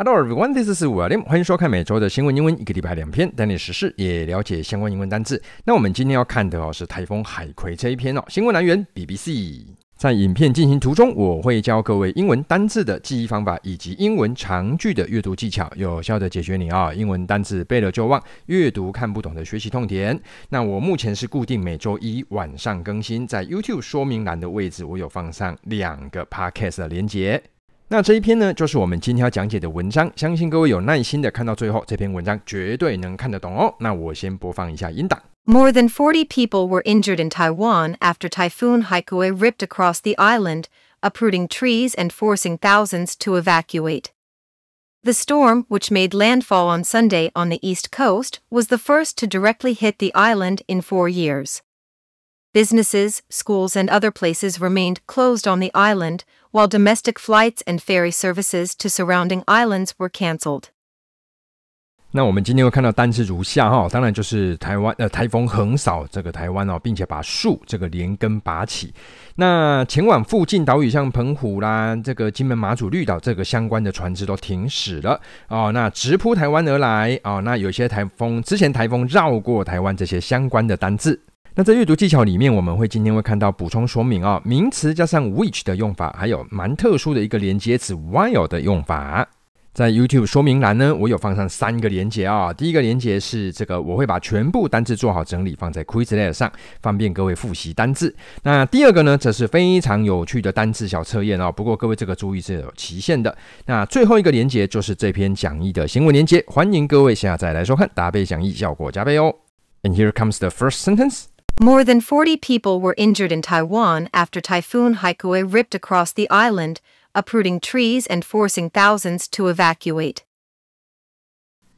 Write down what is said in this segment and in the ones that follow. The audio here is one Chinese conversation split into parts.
Hello everyone，this is William，欢迎收看每周的新闻英文，一个礼拜两篇，带你实事也了解相关英文单词。那我们今天要看的哦是台风海葵这一篇哦，新闻来源 BBC。在影片进行途中，我会教各位英文单字的记忆方法，以及英文长句的阅读技巧，有效的解决你啊英文单词背了就忘、阅读看不懂的学习痛点。那我目前是固定每周一晚上更新，在 YouTube 说明栏的位置，我有放上两个 Podcast 的连接。那这一篇呢，就是我们今天要讲解的文章，相信各位有耐心的看到最后，这篇文章绝对能看得懂哦。那我先播放一下音档。More than 40 people were injured in Taiwan after Typhoon Haikui ripped across the island, uprooting trees and forcing thousands to evacuate. The storm, which made landfall on Sunday on the east coast, was the first to directly hit the island in four years. Businesses, schools, and other places remained closed on the island, while domestic flights and ferry services to surrounding islands were cancelled。那我们今天会看到单字如下哈，当然就是台湾呃台风横扫这个台湾哦，并且把树这个连根拔起。那前往附近岛屿像澎湖啦、这个金门马祖绿岛这个相关的船只都停驶了哦。那直扑台湾而来哦。那有些台风之前台风绕过台湾这些相关的单字。那在阅读技巧里面，我们会今天会看到补充说明啊，名词加上 which 的用法，还有蛮特殊的一个连接词 while 的用法。在 YouTube 说明栏呢，我有放上三个连接啊。第一个连接是这个，我会把全部单字做好整理，放在 Quizlet 上，方便各位复习单字。那第二个呢，则是非常有趣的单字小测验哦。不过各位这个注意是有期限的。那最后一个连接就是这篇讲义的行文连接，欢迎各位下载来收看，搭配讲义效果加倍哦。And here comes the first sentence. More than 40 people were injured in Taiwan after Typhoon Haiu ripped across the island, uprooting trees and forcing thousands to evacuate.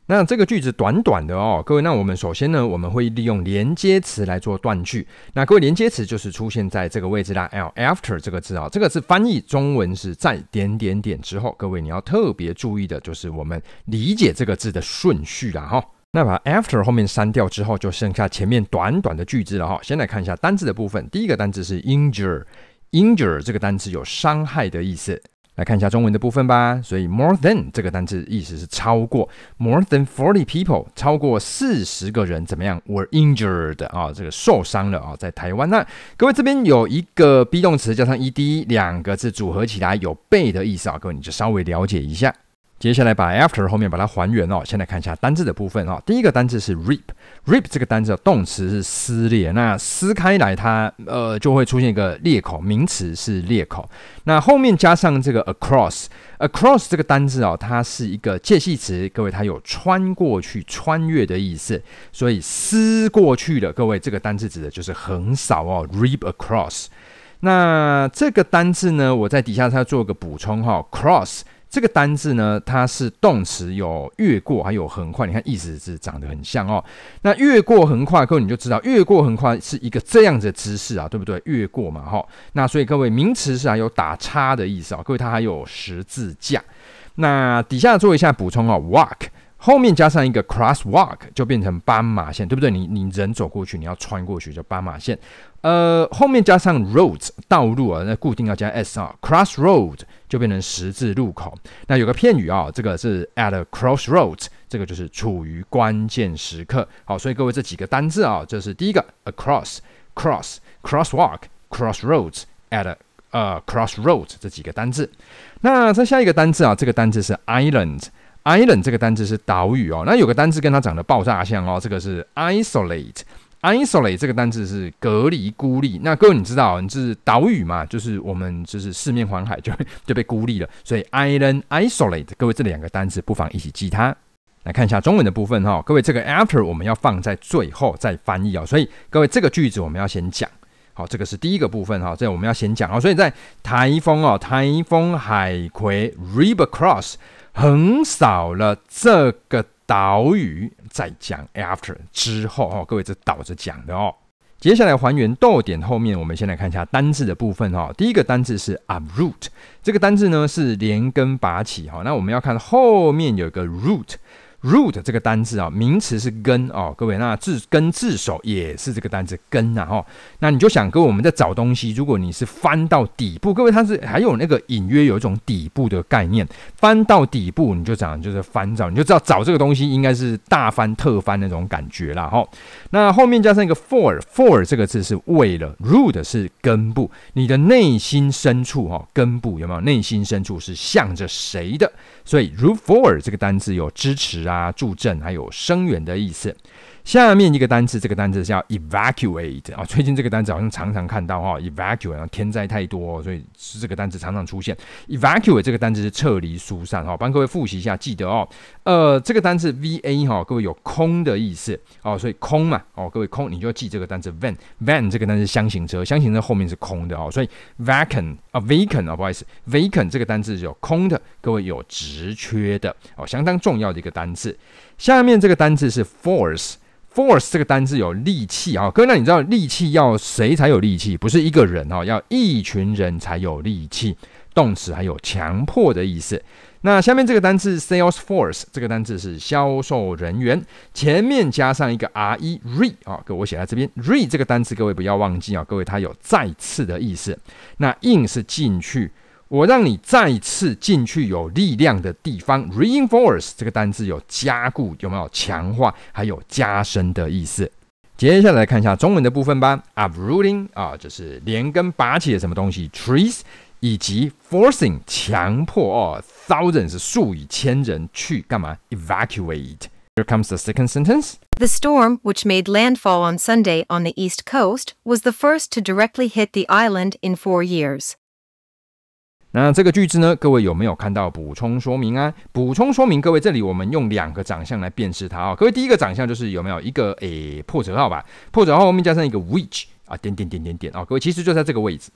那这个句子短短的哦，各位，那我们首先呢，我们会利用连接词来做断句。那各位，连接词就是出现在这个位置啦。L after 这个字啊，这个是翻译，中文是在点点点之后。各位，你要特别注意的就是我们理解这个字的顺序啦，哈。那把 after 后面删掉之后，就剩下前面短短的句子了哈。先来看一下单字的部分。第一个单字是 i n j u r e i n j u r e 这个单字有伤害的意思。来看一下中文的部分吧。所以 more than 这个单字意思是超过，more than forty people 超过四十个人怎么样 were injured 啊，这个受伤了啊，在台湾。那各位这边有一个 be 动词加上 ed 两个字组合起来有被的意思啊，各位你就稍微了解一下。接下来把 after 后面把它还原哦。先来看一下单字的部分哦。第一个单字是 rip，rip 这个单字动词是撕裂，那撕开来它呃就会出现一个裂口，名词是裂口。那后面加上这个 across，across 这个单字哦，它是一个介系词，各位它有穿过去、穿越的意思，所以撕过去的各位这个单字指的就是横扫哦，rip across。那这个单字呢，我在底下它做个补充哈，cross。这个单字呢，它是动词，有越过还有横跨。你看，意思是长得很像哦。那越过横跨，各位你就知道，越过横跨是一个这样的姿势啊，对不对？越过嘛，哈。那所以各位名词是还有打叉的意思啊，各位它还有十字架。那底下做一下补充哦 w a l k 后面加上一个 crosswalk 就变成斑马线，对不对？你你人走过去，你要穿过去，叫斑马线。呃，后面加上 road 道路啊，那固定要加 s 啊，cross road 就变成十字路口。那有个片语啊，这个是 at a cross road，这个就是处于关键时刻。好，所以各位这几个单字啊，这是第一个 across，cross，crosswalk，crossroads，at a 呃 cross road 这几个单字。那再下一个单字啊，这个单字是 island。Island 这个单字是岛屿哦，那有个单字跟它长得爆炸像哦，这个是 isolate。Isolate 这个单字是隔离、孤立。那各位你知道，你是岛屿嘛，就是我们就是四面环海，就 就被孤立了。所以 island isolate，各位这两个单字不妨一起记它。来看一下中文的部分哈，各位这个 after 我们要放在最后再翻译哦，所以各位这个句子我们要先讲。好，这个是第一个部分哈，这我们要先讲哦，所以在台风哦，台风海葵 River Cross。横扫了这个岛屿，再讲 after 之后哦，各位这倒着讲的哦。接下来还原动点后面，我们先来看一下单字的部分哈。第一个单字是 uproot，这个单字呢是连根拔起哈。那我们要看后面有个 root。Root 这个单字啊，名词是根哦，各位，那字根字首也是这个单字根呐哈。那你就想，各位我们在找东西，如果你是翻到底部，各位它是还有那个隐约有一种底部的概念，翻到底部你就讲就是翻找，你就知道找这个东西应该是大翻特翻那种感觉啦哈。那后面加上一个 for，for 这个字是为了 root 是根部，你的内心深处哈，根部有没有内心深处是向着谁的？所以 root for 这个单字有支持啊。啊，助阵还有声援的意思。下面一个单词，这个单词叫 evacuate 啊。最近这个单词好像常常看到哈，evacuate。天灾太多，所以是这个单词常常出现。evacuate 这个单词是撤离疏散哈，帮各位复习一下，记得哦。呃，这个单词 va 哈，各位有空的意思哦，所以空嘛哦，各位空，你就要记这个单词 van。van 这个单词箱型车，箱型车后面是空的哦，所以 vacant，vacant 啊，不好意思，vacant 这个单词有空的，各位有直缺的哦，相当重要的一个单词。下面这个单字是 force，force 这个单字有力气啊，各位，那你知道力气要谁才有力气？不是一个人哈，要一群人才有力气。动词还有强迫的意思。那下面这个单字 sales force 这个单字是销售人员，前面加上一个 re，re 哦，各位我写在这边 re 这个单字，各位不要忘记啊，各位它有再次的意思。那 in 是进去。我让你再次进去有力量的地方，reinforce 这个单字有加固、有没有强化，还有加深的意思。接下来看一下中文的部分吧。uprooting 啊，就是连根拔起的什么东西，trees，以及 forcing 强迫哦，thousands 数以千人去干嘛？evacuate。Here comes the second sentence. The storm, which made landfall on Sunday on the east coast, was the first to directly hit the island in four years. 那这个句子呢？各位有没有看到补充说明啊？补充说明，各位这里我们用两个长相来辨识它啊。各位第一个长相就是有没有一个诶破折号吧？破折号后面加上一个 which 啊点点点点点啊。各位其实就在这个位置，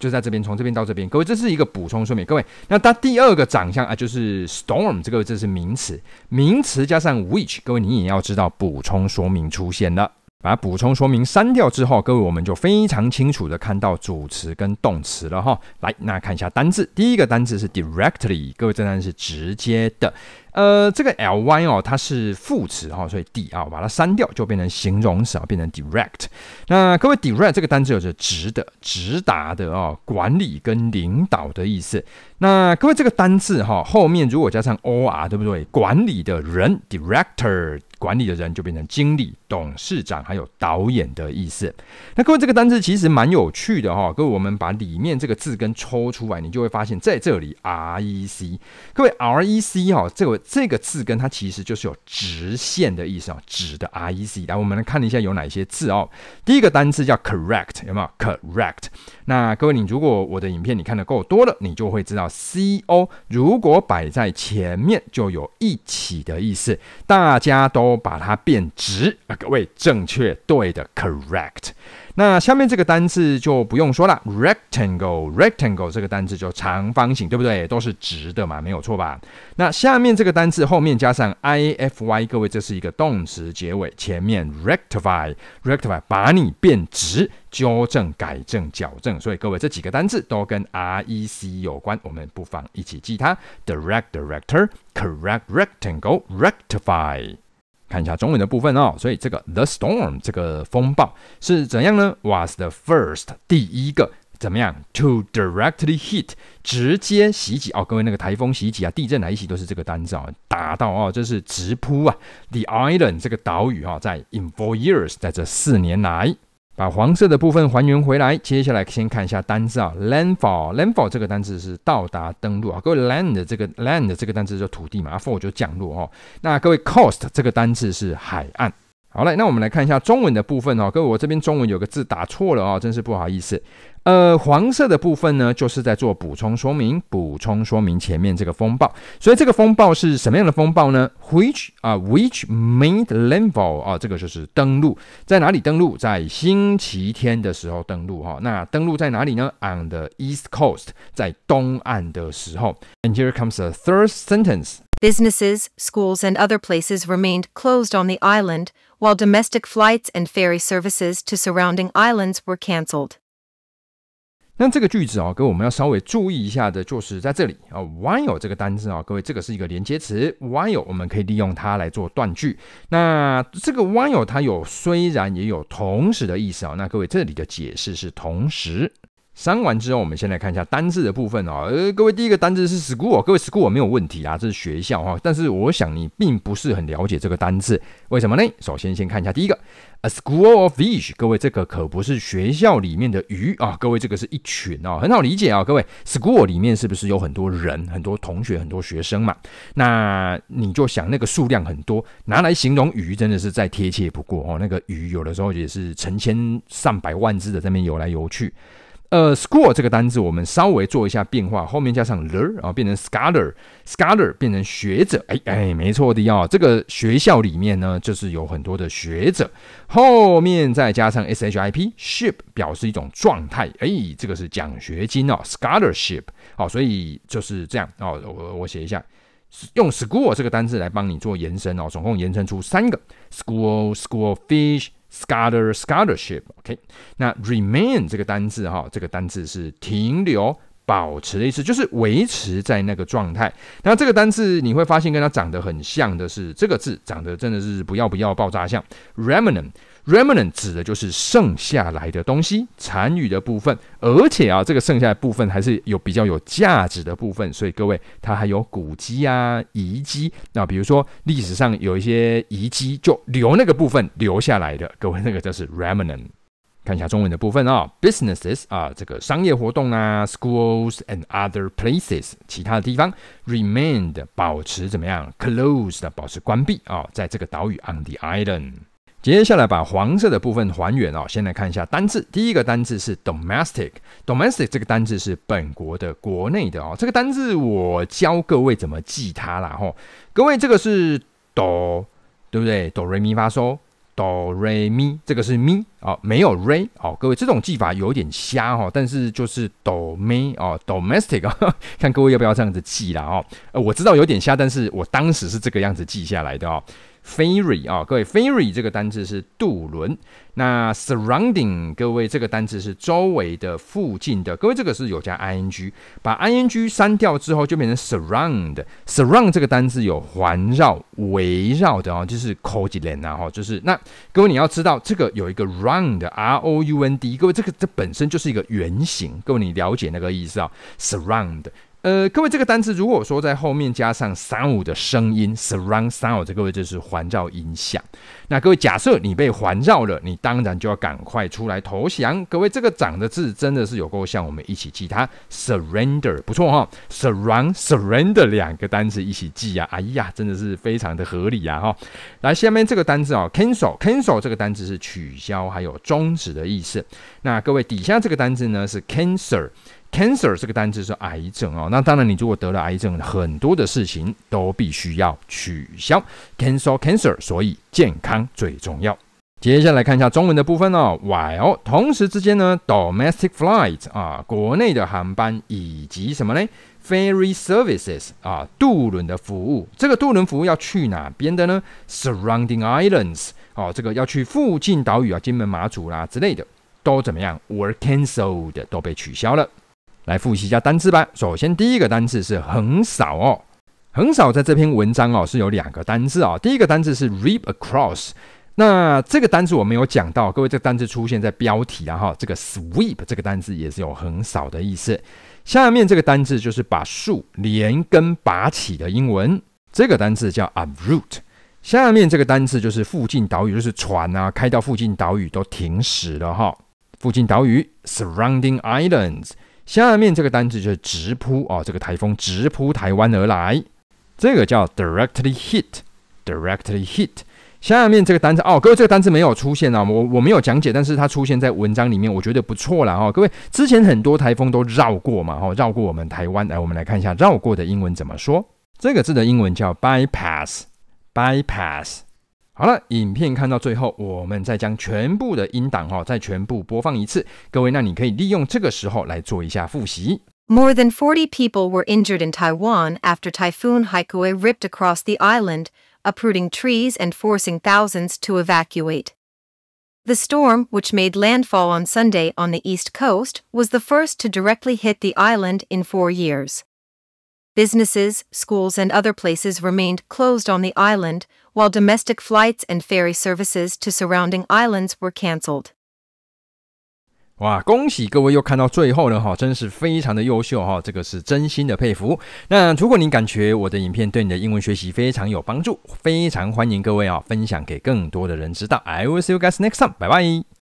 就在这边，从这边到这边。各位这是一个补充说明。各位，那它第二个长相啊，就是 storm 这个这是名词，名词加上 which，各位你也要知道补充说明出现了。把它补充说明删掉之后，各位我们就非常清楚的看到主词跟动词了哈。来，那看一下单字，第一个单字是 directly，各位这单是直接的。呃，这个 ly 哦，它是副词哈，所以 d 啊，把它删掉就变成形容词，变成 direct。那各位 direct 这个单字有着直的、直达的啊，管理跟领导的意思。那各位这个单字哈，后面如果加上 or，对不对？管理的人 director。管理的人就变成经理、董事长还有导演的意思。那各位，这个单字其实蛮有趣的哈。各位，我们把里面这个字根抽出来，你就会发现在这里，R E C。各位，R E C 哈，这个这个字根它其实就是有直线的意思啊，直的 R E C。来，我们来看一下有哪些字哦。第一个单字叫 correct，有没有 correct？那各位，你如果我的影片你看的够多了，你就会知道 C O 如果摆在前面，就有一起的意思。大家都。把它变直，啊，各位正确对的，correct。那下面这个单字就不用说了，rectangle。rectangle 这个单字就长方形，对不对？都是直的嘛，没有错吧？那下面这个单字后面加上 i f y，各位这是一个动词结尾，前面 rectify，rectify 把你变直，纠正、改正、矫正。所以各位这几个单字都跟 r e c 有关，我们不妨一起记它：direct，director，correct，rectangle，rectify。看一下中文的部分哦，所以这个 the storm 这个风暴是怎样呢？Was the first 第一个怎么样？To directly hit 直接袭击哦，各位那个台风袭击啊，地震来袭都是这个单字啊，打到哦，这是直扑啊，the island 这个岛屿哦，在 in four years 在这四年来。把黄色的部分还原回来。接下来先看一下单词啊，landfall，landfall 这个单词是到达、登陆啊。各位，land 这个 land 这个单词叫土地嘛，fall 就降落哦。那各位 c o s t 这个单词是海岸。好嘞，那我们来看一下中文的部分哈、哦，各位，我这边中文有个字打错了啊、哦，真是不好意思。呃，黄色的部分呢，就是在做补充说明，补充说明前面这个风暴。所以这个风暴是什么样的风暴呢？Which 啊、uh,，Which made landfall 啊，这个就是登陆，在哪里登陆？在星期天的时候登陆哈、哦。那登陆在哪里呢？On the east coast，在东岸的时候。And here comes the third sentence. Businesses, schools, and other places remained closed on the island. While domestic flights and ferry services to surrounding islands were cancelled。那这个句子啊，各位我们要稍微注意一下的就是在这里啊，while 这个单词啊，各位这个是一个连接词，while 我们可以利用它来做断句。那这个 while 它有虽然也有同时的意思啊，那各位这里的解释是同时。删完之后，我们先来看一下单字的部分啊。呃，各位第一个单字是 school，各位 school 没有问题啊，这是学校哈。但是我想你并不是很了解这个单字，为什么呢？首先先看一下第一个 a school of fish，各位这个可不是学校里面的鱼啊，各位这个是一群啊，很好理解啊。各位 school 里面是不是有很多人、很多同学、很多学生嘛？那你就想那个数量很多，拿来形容鱼真的是再贴切不过哦。那个鱼有的时候也是成千上百万只的在那边游来游去。呃，school 这个单字，我们稍微做一下变化，后面加上了，然后变成 scholar，scholar 变成学者，哎哎，没错的哦。这个学校里面呢，就是有很多的学者。后面再加上 s h i p s h i p 表示一种状态，哎，这个是奖学金哦，scholarship。好，所以就是这样哦。我我写一下，用 school 这个单字来帮你做延伸哦，总共延伸出三个，school，schoolfish。scholar scholarship，OK，那 remain 这个单字哈，这个单字是停留、保持的意思，就是维持在那个状态。那这个单字你会发现跟它长得很像的是这个字，长得真的是不要不要爆炸像 remnant。Remnant 指的就是剩下来的东西，残余的部分，而且啊，这个剩下的部分还是有比较有价值的部分，所以各位它还有古迹啊、遗迹。那比如说历史上有一些遗迹，就留那个部分留下来的，各位那个就是 remnant。看一下中文的部分啊，businesses 啊，这个商业活动啊，schools and other places，其他的地方 remained 保持怎么样，closed 保持关闭啊，在这个岛屿 on the island。接下来把黄色的部分还原哦。先来看一下单字，第一个单字是 domestic。domestic 这个单字是本国的、国内的哦。这个单字我教各位怎么记它啦。哦。各位，这个是 do，对不对？do re mi 发 a do re mi，这个是 mi 哦，没有 re 哦。各位，这种记法有点瞎哦，但是就是 d o m e 哦 d o m e s t i c 啊，看各位要不要这样子记啦哦。呃，我知道有点瞎，但是我当时是这个样子记下来的哦。Ferry 啊，各位，Ferry 这个单字是渡轮。那 surrounding 各位，这个单字是周围的、附近的。各位，这个是有加 ing，把 ing 删掉之后就变成 surround。surround 这个单字有环绕、围绕的啊，就是 c o g y l a n d 啊，哈，就是那各位你要知道，这个有一个 round，r o u n d，各位这个这本身就是一个圆形，各位你了解那个意思啊？surround。呃，各位，这个单词如果说在后面加上三五的声音，surround sound，这各位就是环绕音响。那各位，假设你被环绕了，你当然就要赶快出来投降。各位，这个长的字真的是有够像，我们一起记它，surrender，不错哈，surround surrender 两个单词一起记啊，哎呀，真的是非常的合理啊哈。来，下面这个单词哦，cancel cancel 这个单词是取消还有终止的意思。那各位，底下这个单词呢是 cancer。cancer 这个单词是癌症哦，那当然，你如果得了癌症，很多的事情都必须要取消。cancel cancer，所以健康最重要。接下来看一下中文的部分哦。while 同时之间呢，domestic f l i g h t 啊，国内的航班以及什么呢 f e r r y services 啊，渡轮的服务。这个渡轮服务要去哪边的呢？surrounding islands 哦，这个要去附近岛屿啊，金门、马祖啦之类的，都怎么样？were cancelled 都被取消了。来复习一下单词吧。首先，第一个单词是“横扫”哦，“横扫”在这篇文章哦是有两个单字啊。第一个单词是 “rip across”，那这个单词我没有讲到，各位这个单词出现在标题，然后这个 “sweep” 这个单词也是有“横扫”的意思。下面这个单词就是把树连根拔起的英文，这个单词叫 “uproot”。下面这个单词就是附近岛屿，就是船啊开到附近岛屿都停驶了哈。附近岛屿 “surrounding islands”。下面这个单词就是直扑哦，这个台风直扑台湾而来，这个叫 directly hit，directly hit。下面这个单词哦，各位这个单词没有出现啊，我我没有讲解，但是它出现在文章里面，我觉得不错了哈。各位之前很多台风都绕过嘛，哈，绕过我们台湾，来我们来看一下绕过的英文怎么说。这个字的英文叫 bypass，bypass。好了，影片看到最后，我们再将全部的音档哈、哦，再全部播放一次。各位，那你可以利用这个时候来做一下复习。More than 40 people were injured in Taiwan after Typhoon Haikui ripped across the island, uprooting trees and forcing thousands to evacuate. The storm, which made landfall on Sunday on the east coast, was the first to directly hit the island in four years businesses, schools, and other places remained closed on the island, while domestic flights and ferry services to surrounding islands were cancelled. 哇，恭喜各位又看到最后了哈，真是非常的优秀哈，这个是真心的佩服。那如果您感觉我的影片对你的英文学习非常有帮助，非常欢迎各位啊分享给更多的人知道。I will see you guys next time，拜拜。